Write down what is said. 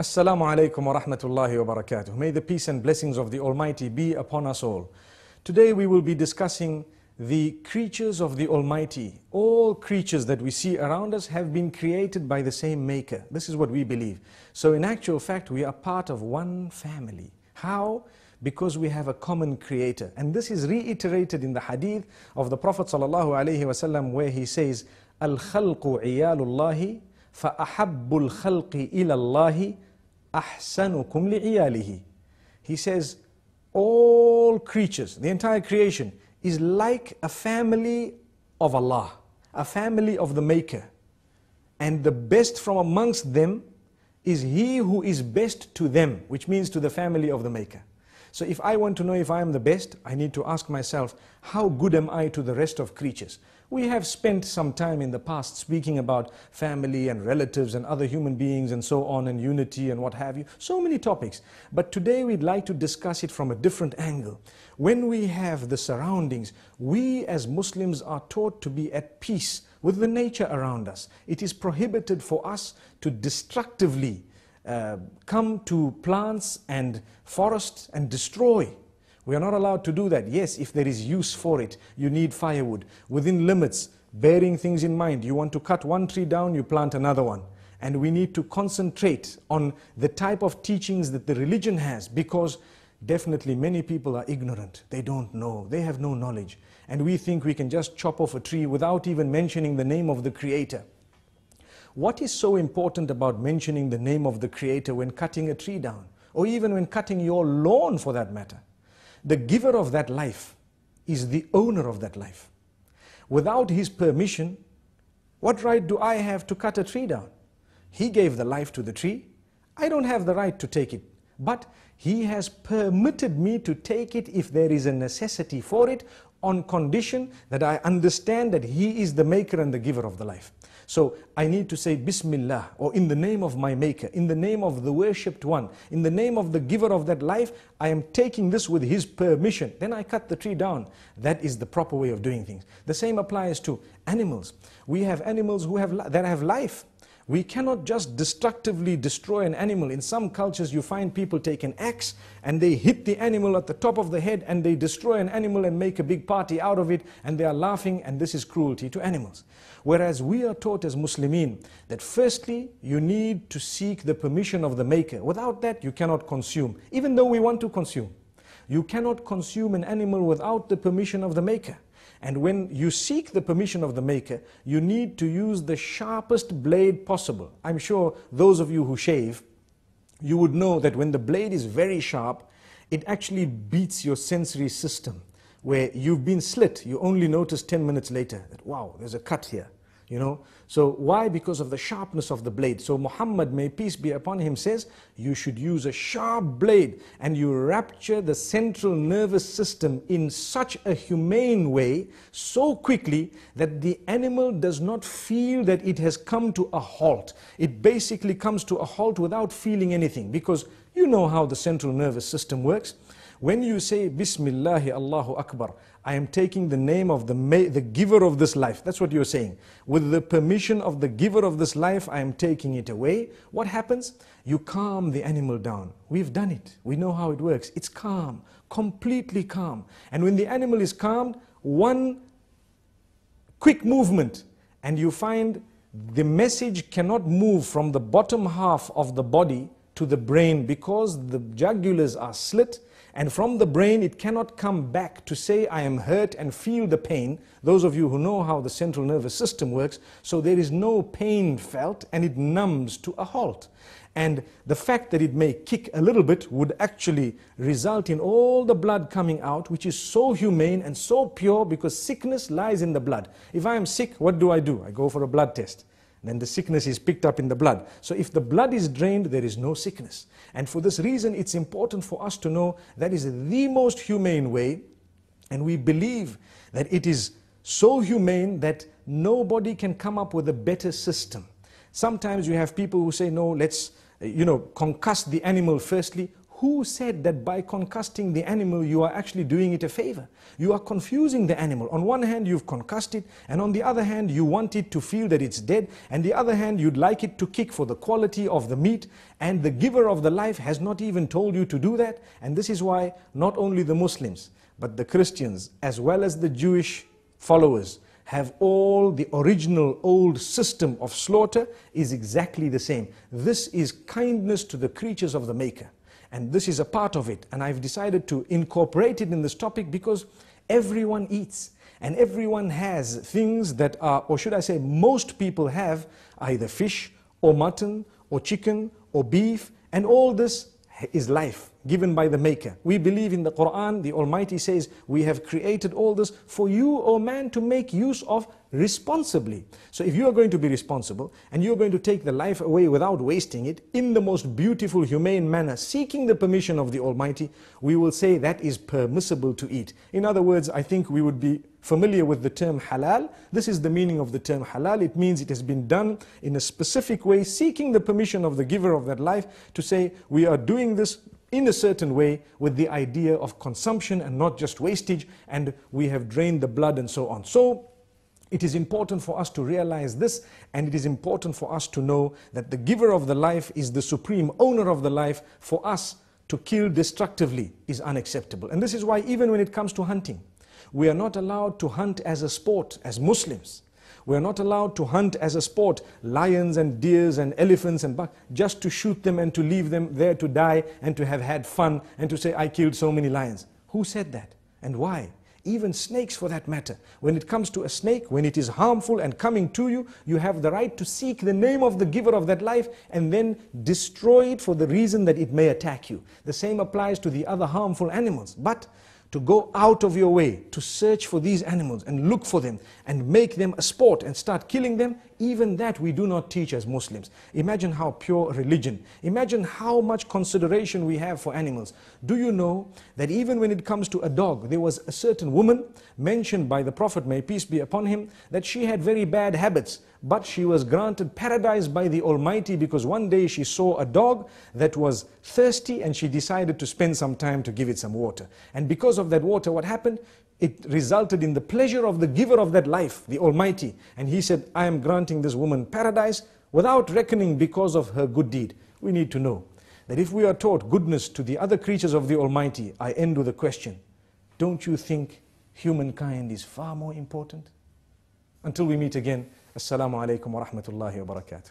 Assalamu alaikum wa rahmatullahi wa barakatuh. May the peace and blessings of the Almighty be upon us all. Today we will be discussing the creatures of the Almighty. All creatures that we see around us have been created by the same Maker. This is what we believe. So in actual fact, we are part of one family. How? Because we have a common creator. And this is reiterated in the hadith of the Prophet wasallam, where he says, Al-khalqu iyalullahi fa ahabbul khalqi ilallahi أحسنكم لعياله He says, all creatures, the entire creation, is like a family of Allah, a family of the Maker. And the best from amongst them is he who is best to them, which means to the family of the Maker. So if I want to know if I am the best, I need to ask myself, how good am I to the rest of creatures? We have spent some time in the past speaking about family and relatives and other human beings and so on and unity and what have you. So many topics. But today we'd like to discuss it from a different angle. When we have the surroundings, we as Muslims are taught to be at peace with the nature around us. It is prohibited for us to destructively uh, come to plants and forests and destroy we are not allowed to do that. Yes, if there is use for it, you need firewood within limits, bearing things in mind. You want to cut one tree down, you plant another one. And we need to concentrate on the type of teachings that the religion has because definitely many people are ignorant. They don't know, they have no knowledge. And we think we can just chop off a tree without even mentioning the name of the Creator. What is so important about mentioning the name of the Creator when cutting a tree down, or even when cutting your lawn for that matter? The giver of that life is the owner of that life. Without his permission, what right do I have to cut a tree down? He gave the life to the tree. I don't have the right to take it. But he has permitted me to take it if there is a necessity for it on condition that I understand that he is the maker and the giver of the life. So I need to say Bismillah or in the name of my maker, in the name of the worshipped one, in the name of the giver of that life, I am taking this with his permission. Then I cut the tree down. That is the proper way of doing things. The same applies to animals. We have animals who have that have life. We cannot just destructively destroy an animal. In some cultures, you find people take an axe and they hit the animal at the top of the head and they destroy an animal and make a big party out of it and they are laughing and this is cruelty to animals. Whereas we are taught as Muslimin that firstly, you need to seek the permission of the maker. Without that, you cannot consume, even though we want to consume. You cannot consume an animal without the permission of the maker. And when you seek the permission of the maker, you need to use the sharpest blade possible. I'm sure those of you who shave, you would know that when the blade is very sharp, it actually beats your sensory system where you've been slit. You only notice 10 minutes later that, wow, there's a cut here. You know? So why? Because of the sharpness of the blade. So Muhammad, may peace be upon him, says, you should use a sharp blade and you rapture the central nervous system in such a humane way, so quickly that the animal does not feel that it has come to a halt. It basically comes to a halt without feeling anything because you know how the central nervous system works. When you say, Bismillah, Allahu Akbar, I am taking the name of the, the giver of this life. That's what you're saying. With the permission of the giver of this life, I am taking it away. What happens? You calm the animal down. We've done it. We know how it works. It's calm, completely calm. And when the animal is calmed, one quick movement, and you find the message cannot move from the bottom half of the body to the brain because the jugulars are slit and from the brain, it cannot come back to say, I am hurt and feel the pain. Those of you who know how the central nervous system works, so there is no pain felt and it numbs to a halt. And the fact that it may kick a little bit would actually result in all the blood coming out, which is so humane and so pure because sickness lies in the blood. If I am sick, what do I do? I go for a blood test then the sickness is picked up in the blood. So if the blood is drained, there is no sickness. And for this reason, it's important for us to know that is the most humane way. And we believe that it is so humane that nobody can come up with a better system. Sometimes you have people who say, no, let's, you know, concuss the animal firstly. Who said that by concussing the animal you are actually doing it a favor? You are confusing the animal. On one hand you've concussed it and on the other hand you want it to feel that it's dead and the other hand you'd like it to kick for the quality of the meat and the giver of the life has not even told you to do that and this is why not only the Muslims but the Christians as well as the Jewish followers have all the original old system of slaughter is exactly the same. This is kindness to the creatures of the Maker. And this is a part of it. And I've decided to incorporate it in this topic because everyone eats. And everyone has things that are, or should I say, most people have either fish or mutton or chicken or beef. And all this is life given by the Maker. We believe in the Quran, the Almighty says, We have created all this for you, O man, to make use of responsibly. So if you are going to be responsible and you're going to take the life away without wasting it in the most beautiful, humane manner, seeking the permission of the Almighty, we will say that is permissible to eat. In other words, I think we would be familiar with the term halal. This is the meaning of the term halal. It means it has been done in a specific way, seeking the permission of the giver of that life to say, we are doing this in a certain way with the idea of consumption and not just wastage and we have drained the blood and so on. So it is important for us to realize this and it is important for us to know that the giver of the life is the supreme owner of the life. For us to kill destructively is unacceptable. And this is why even when it comes to hunting, we are not allowed to hunt as a sport as Muslims. We are not allowed to hunt as a sport lions and deers and elephants and bucks just to shoot them and to leave them there to die and to have had fun and to say, I killed so many lions. Who said that and why? Even snakes, for that matter. When it comes to a snake, when it is harmful and coming to you, you have the right to seek the name of the giver of that life and then destroy it for the reason that it may attack you. The same applies to the other harmful animals. But to go out of your way to search for these animals and look for them and make them a sport and start killing them even that we do not teach as Muslims. Imagine how pure religion, imagine how much consideration we have for animals. Do you know that even when it comes to a dog, there was a certain woman mentioned by the Prophet, may peace be upon him, that she had very bad habits but she was granted paradise by the Almighty because one day she saw a dog that was thirsty and she decided to spend some time to give it some water. And because of that water, what happened? it resulted in the pleasure of the giver of that life, the Almighty. And he said, I am granting this woman paradise without reckoning because of her good deed. We need to know that if we are taught goodness to the other creatures of the Almighty, I end with a question. Don't you think humankind is far more important? Until we meet again, Assalamu alaikum wa rahmatullahi wa barakatuh.